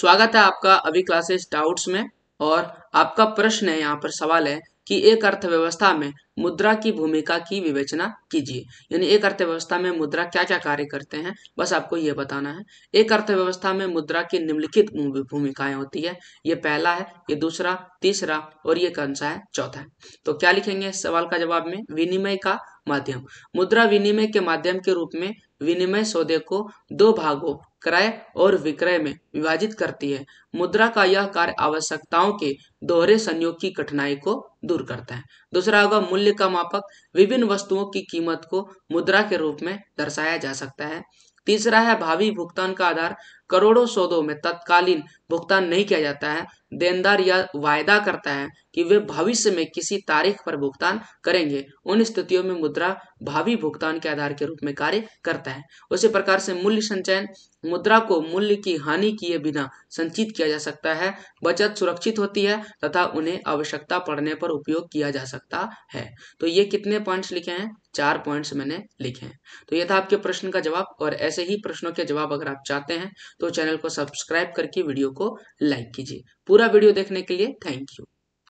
स्वागत है आपका अभी क्लासेस डाउट्स में और आपका प्रश्न है यहाँ पर सवाल है कि एक अर्थव्यवस्था में मुद्रा की भूमिका की विवेचना कीजिए यानी एक अर्थव्यवस्था में मुद्रा क्या क्या कार्य करते हैं बस आपको ये बताना है एक अर्थव्यवस्था में मुद्रा की निम्नलिखित भूमिकाएं होती है ये पहला है ये दूसरा तीसरा और ये कौन सा है चौथा है तो क्या लिखेंगे सवाल का जवाब में विनिमय का माध्यम मुद्रा विनिमय के माध्यम के रूप में विनिमय सौदे को दो भागों क्रय और विक्रय में विभाजित करती है मुद्रा का यह कार्य आवश्यकताओं के दोहरे संयोग की कठिनाई को दूर करता है दूसरा होगा मूल्य का मापक विभिन्न वस्तुओं की कीमत को मुद्रा के रूप में दर्शाया जा सकता है तीसरा है भावी भुगतान का आधार करोड़ों सौदों में तत्कालीन भुगतान नहीं किया जाता है देनदार यह वायदा करता है कि वे भविष्य में किसी तारीख पर भुगतान करेंगे उन स्थितियों में मुद्रा भावी भुगतान के आधार के रूप में कार्य करता है उसी प्रकार से मूल्य संचयन मुद्रा को मूल्य की हानि किए बिना संचित किया जा सकता है बचत सुरक्षित होती है तथा उन्हें आवश्यकता पड़ने पर उपयोग किया जा सकता है तो ये कितने पॉइंट्स लिखे हैं चार पॉइंट्स मैंने लिखे हैं तो ये था आपके प्रश्न का जवाब और ऐसे ही प्रश्नों के जवाब अगर आप चाहते हैं तो चैनल को सब्सक्राइब करके वीडियो को लाइक कीजिए पूरा वीडियो देखने के लिए थैंक यू